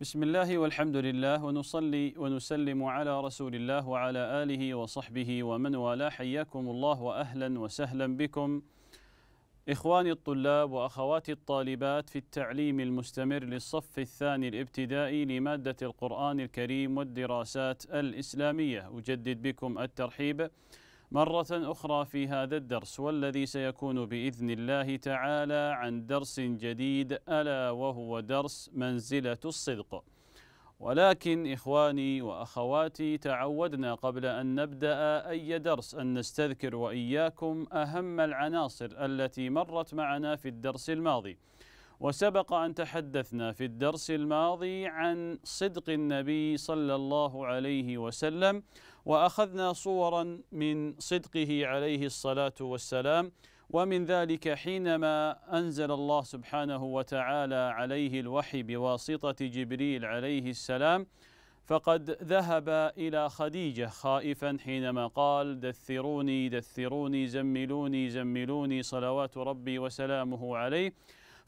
بسم الله والحمد لله ونصلي ونسلم على رسول الله وعلى آله وصحبه ومن والاه حياكم الله وأهلا وسهلا بكم إخواني الطلاب وأخواتي الطالبات في التعليم المستمر للصف الثاني الابتدائي لمادة القرآن الكريم والدراسات الإسلامية أجدد بكم الترحيب مرة أخرى في هذا الدرس والذي سيكون بإذن الله تعالى عن درس جديد ألا وهو درس منزلة الصدق ولكن إخواني وأخواتي تعودنا قبل أن نبدأ أي درس أن نستذكر وإياكم أهم العناصر التي مرت معنا في الدرس الماضي وسبق أن تحدثنا في الدرس الماضي عن صدق النبي صلى الله عليه وسلم واخذنا صورا من صدقه عليه الصلاه والسلام ومن ذلك حينما انزل الله سبحانه وتعالى عليه الوحي بواسطه جبريل عليه السلام فقد ذهب الى خديجه خائفا حينما قال دثروني دثروني زملوني زملوني صلوات ربي وسلامه عليه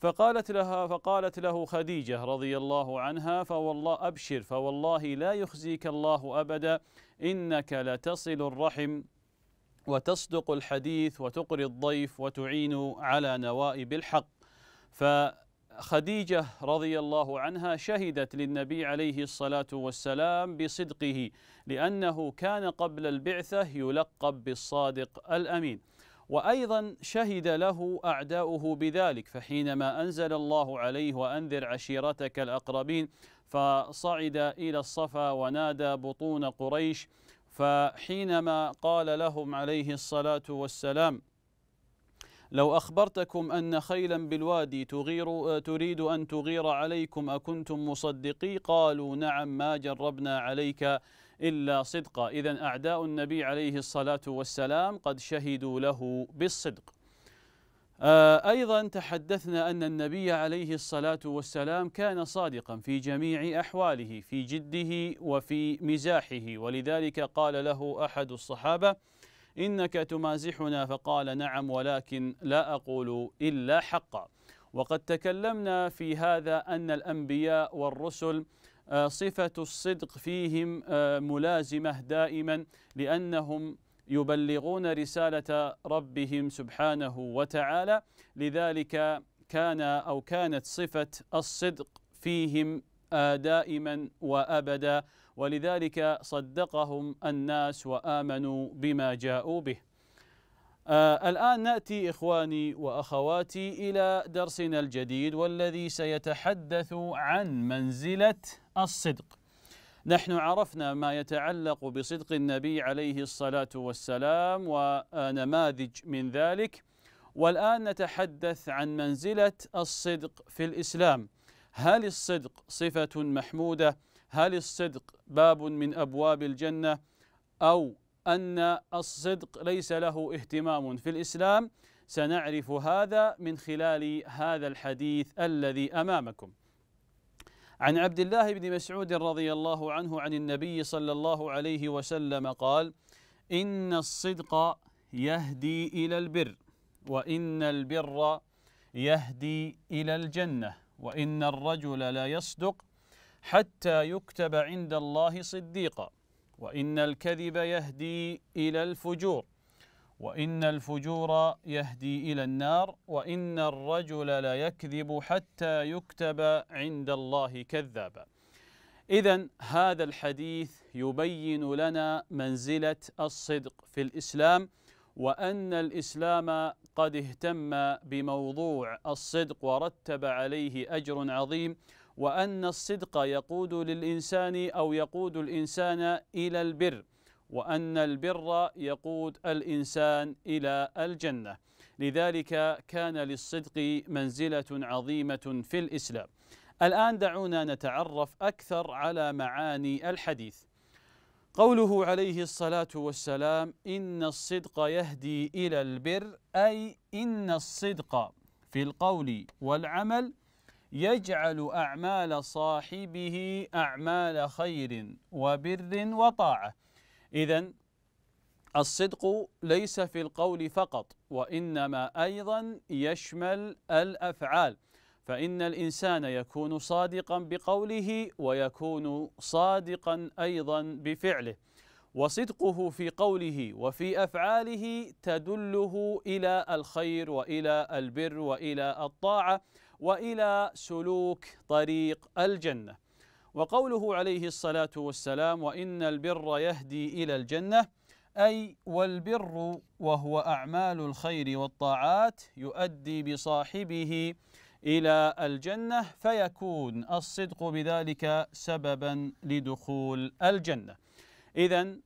فقالت لها فقالت له خديجة رضي الله عنها فوالله أبشر فوالله لا يخزيك الله أبدا إنك لتصل الرحم وتصدق الحديث وتقري الضيف وتعين على نوائب الحق فخديجة رضي الله عنها شهدت للنبي عليه الصلاة والسلام بصدقه لأنه كان قبل البعثة يلقب بالصادق الأمين وأيضا شهد له أعداؤه بذلك فحينما أنزل الله عليه وأنذر عشيرتك الأقربين فصعد إلى الصفا ونادى بطون قريش فحينما قال لهم عليه الصلاة والسلام لو أخبرتكم أن خيلا بالوادي تغير تريد أن تغير عليكم أكنتم مصدقي قالوا نعم ما جربنا عليك إلا صدقا إذا أعداء النبي عليه الصلاة والسلام قد شهدوا له بالصدق آه، أيضا تحدثنا أن النبي عليه الصلاة والسلام كان صادقا في جميع أحواله في جده وفي مزاحه ولذلك قال له أحد الصحابة إنك تمازحنا فقال نعم ولكن لا أقول إلا حقا وقد تكلمنا في هذا أن الأنبياء والرسل آه، صفة الصدق فيهم آه، ملازمة دائما لأنهم يبلغون رسالة ربهم سبحانه وتعالى لذلك كان أو كانت صفة الصدق فيهم آه، دائما وأبدا ولذلك صدقهم الناس وآمنوا بما جاءوا به الآن نأتي إخواني وأخواتي إلى درسنا الجديد والذي سيتحدث عن منزلة الصدق نحن عرفنا ما يتعلق بصدق النبي عليه الصلاه والسلام ونماذج من ذلك والان نتحدث عن منزله الصدق في الاسلام هل الصدق صفه محموده هل الصدق باب من ابواب الجنه او ان الصدق ليس له اهتمام في الاسلام سنعرف هذا من خلال هذا الحديث الذي امامكم عن عبد الله بن مسعود رضي الله عنه عن النبي صلى الله عليه وسلم قال إن الصدق يهدي إلى البر وإن البر يهدي إلى الجنة وإن الرجل لا يصدق حتى يكتب عند الله صديقا وإن الكذب يهدي إلى الفجور وإن الفجور يهدي إلى النار وإن الرجل ليكذب حتى يكتب عند الله كذابا إذا هذا الحديث يبين لنا منزلة الصدق في الإسلام وأن الإسلام قد اهتم بموضوع الصدق ورتب عليه أجر عظيم وأن الصدق يقود للإنسان أو يقود الإنسان إلى البر وأن البر يقود الإنسان إلى الجنة لذلك كان للصدق منزلة عظيمة في الإسلام الآن دعونا نتعرف أكثر على معاني الحديث قوله عليه الصلاة والسلام إن الصدق يهدي إلى البر أي إن الصدق في القول والعمل يجعل أعمال صاحبه أعمال خير وبر وطاعة إذا الصدق ليس في القول فقط وإنما أيضا يشمل الأفعال فإن الإنسان يكون صادقا بقوله ويكون صادقا أيضا بفعله وصدقه في قوله وفي افعاله تدله الى الخير والى البر والى الطاعه والى سلوك طريق الجنه وقوله عليه الصلاة والسلام وإن البر يهدي إلى الجنة أي والبر وهو أعمال الخير والطاعات يؤدي بصاحبه إلى الجنة فيكون الصدق بذلك سببا لدخول الجنة إذا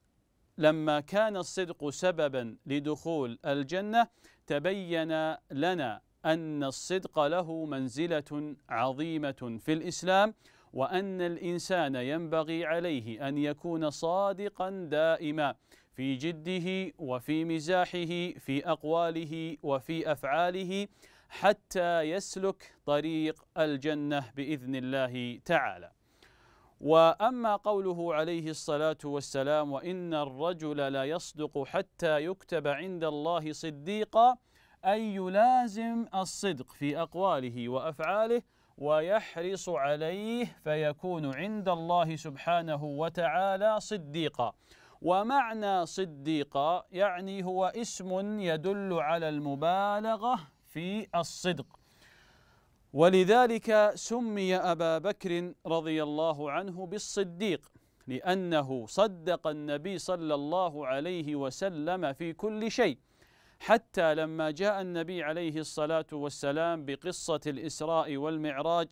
لما كان الصدق سببا لدخول الجنة تبين لنا أن الصدق له منزلة عظيمة في الإسلام وأن الإنسان ينبغي عليه أن يكون صادقا دائما في جده وفي مزاحه في أقواله وفي أفعاله حتى يسلك طريق الجنة بإذن الله تعالى واما قوله عليه الصلاه والسلام وان الرجل لا يصدق حتى يكتب عند الله صديقا اي يلازم الصدق في اقواله وافعاله ويحرص عليه فيكون عند الله سبحانه وتعالى صديقا ومعنى صديقا يعني هو اسم يدل على المبالغه في الصدق ولذلك سمي ابا بكر رضي الله عنه بالصديق لانه صدق النبي صلى الله عليه وسلم في كل شيء حتى لما جاء النبي عليه الصلاة والسلام بقصة الإسراء والمعراج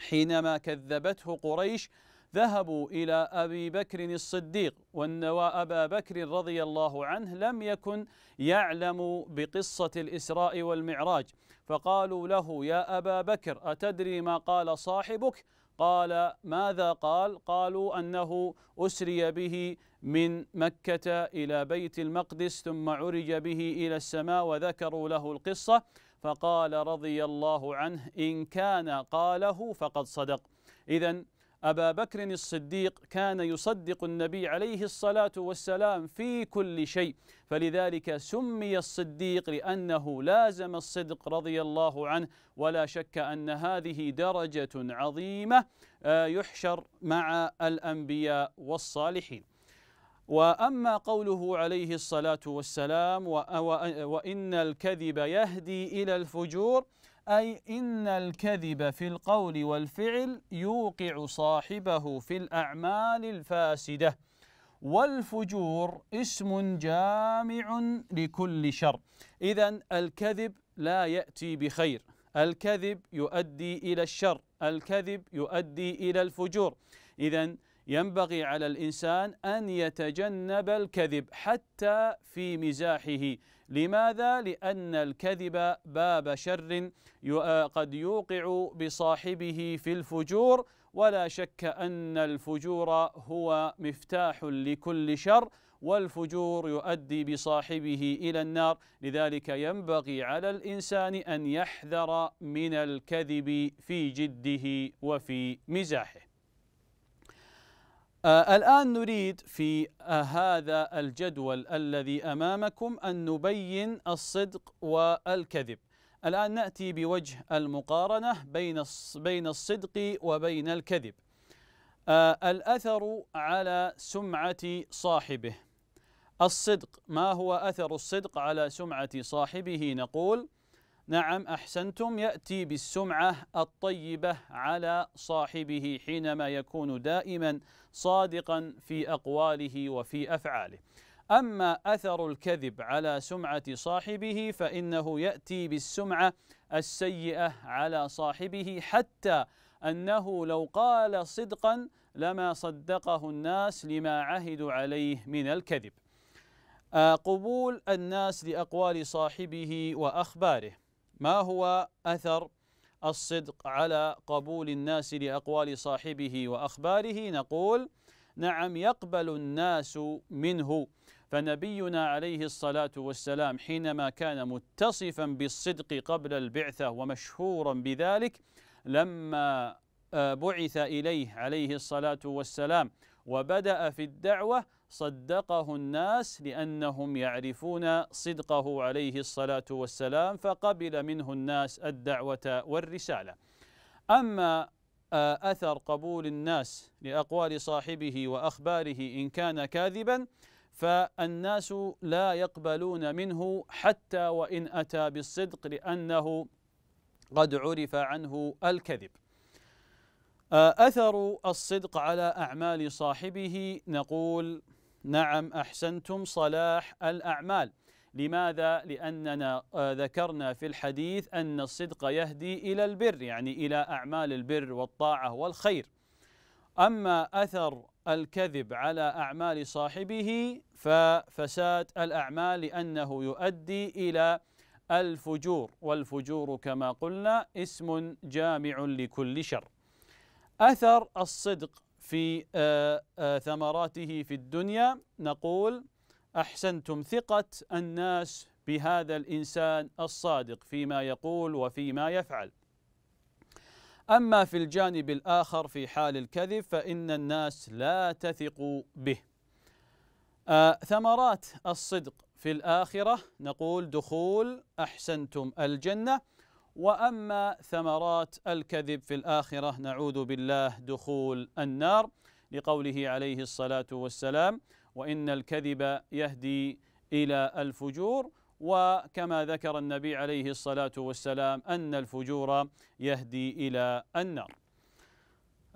حينما كذبته قريش ذهبوا إلى أبي بكر الصديق والنوى أبا بكر رضي الله عنه لم يكن يعلم بقصة الإسراء والمعراج فقالوا له يا أبا بكر أتدري ما قال صاحبك قال ماذا قال قالوا أنه أسري به من مكة إلى بيت المقدس ثم عرج به إلى السماء وذكروا له القصة فقال رضي الله عنه إن كان قاله فقد صدق إذن أبا بكر الصديق كان يصدق النبي عليه الصلاة والسلام في كل شيء فلذلك سمي الصديق لأنه لازم الصدق رضي الله عنه ولا شك أن هذه درجة عظيمة آه، يحشر مع الأنبياء والصالحين واما قوله عليه الصلاه والسلام وان الكذب يهدي الى الفجور أي إن الكذب في القول والفعل يوقع صاحبه في الأعمال الفاسدة والفجور اسم جامع لكل شر إذا الكذب لا يأتي بخير الكذب يؤدي إلى الشر الكذب يؤدي إلى الفجور إذا ينبغي على الإنسان أن يتجنب الكذب حتى في مزاحه لماذا؟ لأن الكذب باب شر آه، قد يوقع بصاحبه في الفجور ولا شك أن الفجور هو مفتاح لكل شر والفجور يؤدي بصاحبه الى النار لذلك ينبغي على الانسان ان يحذر من الكذب في جده وفي مزاحه آه، الآن نريد في آه، هذا الجدول الذي أمامكم أن نبين الصدق والكذب الآن نأتي بوجه المقارنة بين بين الصدق وبين الكذب آه، الأثر على سمعة صاحبه الصدق ما هو أثر الصدق على سمعة صاحبه نقول نعم أحسنتم يأتي بالسمعة الطيبة على صاحبه حينما يكون دائما صادقا في أقواله وفي أفعاله أما أثر الكذب على سمعة صاحبه فإنه يأتي بالسمعة السيئة على صاحبه حتى أنه لو قال صدقا لما صدقه الناس لما عهدوا عليه من الكذب آه، قبول الناس لأقوال صاحبه وأخباره ما هو أثر الصدق على قبول الناس لأقوال صاحبه وأخباره نقول نعم يقبل الناس منه فنبينا عليه الصلاة والسلام حينما كان متصفا بالصدق قبل البعثة ومشهورا بذلك لما آه، بعث إليه عليه الصلاة والسلام وبدأ في الدعوة صدقه الناس لأنهم يعرفون صدقه عليه الصلاة والسلام فقبل منه الناس الدعوة والرسالة أما آه، أثر قبول الناس لأقوال صاحبه وأخباره إن كان كاذبا فالناس لا يقبلون منه حتى وإن أتى بالصدق لأنه قد عرف عنه الكذب أثر الصدق على أعمال صاحبه نقول نعم أحسنتم صلاح الأعمال لماذا؟ لأننا آه، ذكرنا في الحديث أن الصدق يهدي إلى البر يعني إلى أعمال البر والطاعة والخير أما أثر الكذب على أعمال صاحبه ففساد الأعمال لأنه يؤدي إلى الفجور والفجور كما قلنا اسم جامع لكل شر أثر الصدق في آه، آه، ثمراته في الدنيا نقول أحسنتم ثقة الناس بهذا الإنسان الصادق فيما يقول وفيما يفعل أما في الجانب الآخر في حال الكذب فإن الناس لا تثق به آه، ثمرات الصدق في الآخرة نقول دخول أحسنتم الجنة واما ثمرات الكذب في الاخره نعوذ بالله دخول النار لقوله عليه الصلاه والسلام وان الكذب يهدي الى الفجور وكما ذكر النبي عليه الصلاه والسلام ان الفجور يهدي الى النار.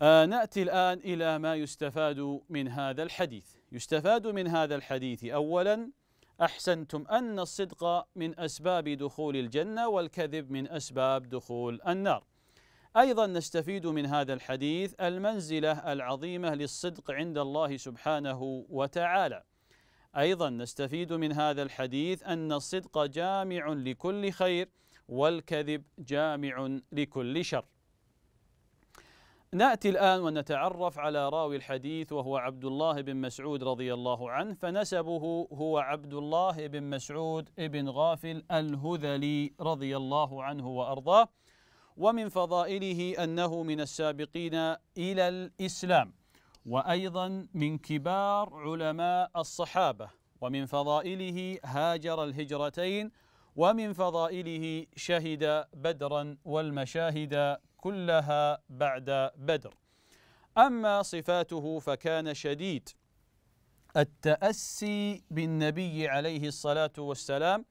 آه ناتي الان الى ما يستفاد من هذا الحديث، يستفاد من هذا الحديث اولا احسنتم ان الصدق من اسباب دخول الجنه والكذب من اسباب دخول النار. ايضا نستفيد من هذا الحديث المنزله العظيمه للصدق عند الله سبحانه وتعالى. ايضا نستفيد من هذا الحديث ان الصدق جامع لكل خير والكذب جامع لكل شر. ناتي الان ونتعرف على راوي الحديث وهو عبد الله بن مسعود رضي الله عنه فنسبه هو عبد الله بن مسعود بن غافل الهذلي رضي الله عنه وارضاه ومن فضائله انه من السابقين الى الاسلام وايضا من كبار علماء الصحابه ومن فضائله هاجر الهجرتين ومن فضائله شهد بدرا والمشاهد كلها بعد بدر اما صفاته فكان شديد التاسي بالنبي عليه الصلاه والسلام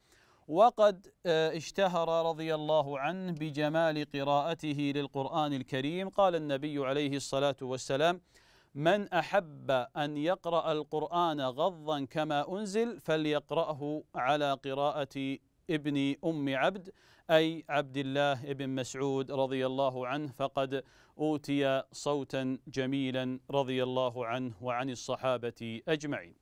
وقد آه، اشتهر رضي الله عنه بجمال قراءته للقران الكريم قال النبي عليه الصلاه والسلام من احب ان يقرا القران غضا كما انزل فليقراه على قراءه ابن أم عبد أي عبد الله بن مسعود رضي الله عنه فقد أوتي صوتا جميلا رضي الله عنه وعن الصحابة أجمعين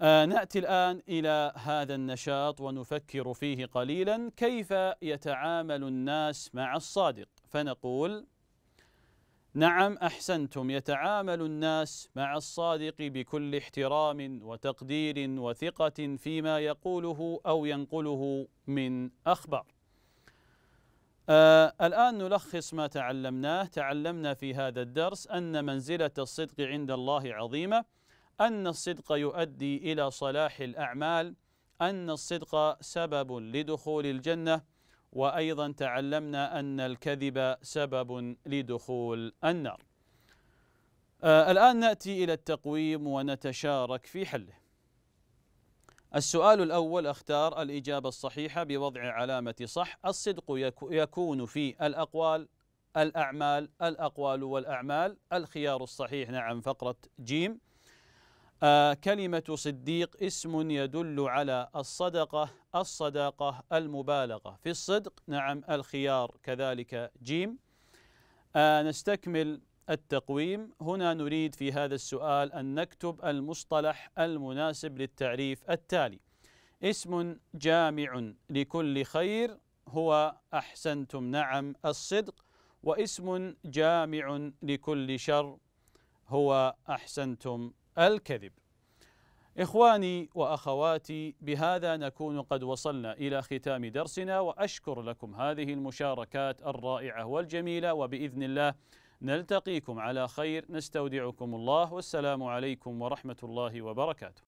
آه نأتي الآن إلى هذا النشاط ونفكر فيه قليلا كيف يتعامل الناس مع الصادق فنقول نعم احسنتم يتعامل الناس مع الصادق بكل احترام وتقدير وثقه فيما يقوله او ينقله من اخبار آه الان نلخص ما تعلمناه تعلمنا في هذا الدرس ان منزله الصدق عند الله عظيمه ان الصدق يؤدي الى صلاح الاعمال ان الصدق سبب لدخول الجنه وايضا تعلمنا ان الكذب سبب لدخول النار. آه، الان ناتي الى التقويم ونتشارك في حله. السؤال الأول اختار الإجابة الصحيحة بوضع علامة صح الصدق يكون في الأقوال الأعمال الأقوال والأعمال الخيار الصحيح نعم فقرة جيم آه، كلمة صديق اسم يدل على الصدقة الصداقة المبالغة في الصدق نعم الخيار كذلك جيم آه، نستكمل التقويم هنا نريد في هذا السؤال أن نكتب المصطلح المناسب للتعريف التالي اسم جامع لكل خير هو أحسنتم نعم الصدق واسم جامع لكل شر هو أحسنتم الكذب إخواني وأخواتي بهذا نكون قد وصلنا إلى ختام درسنا وأشكر لكم هذه المشاركات الرائعة والجميلة وبإذن الله نلتقيكم على خير نستودعكم الله والسلام عليكم ورحمة الله وبركاته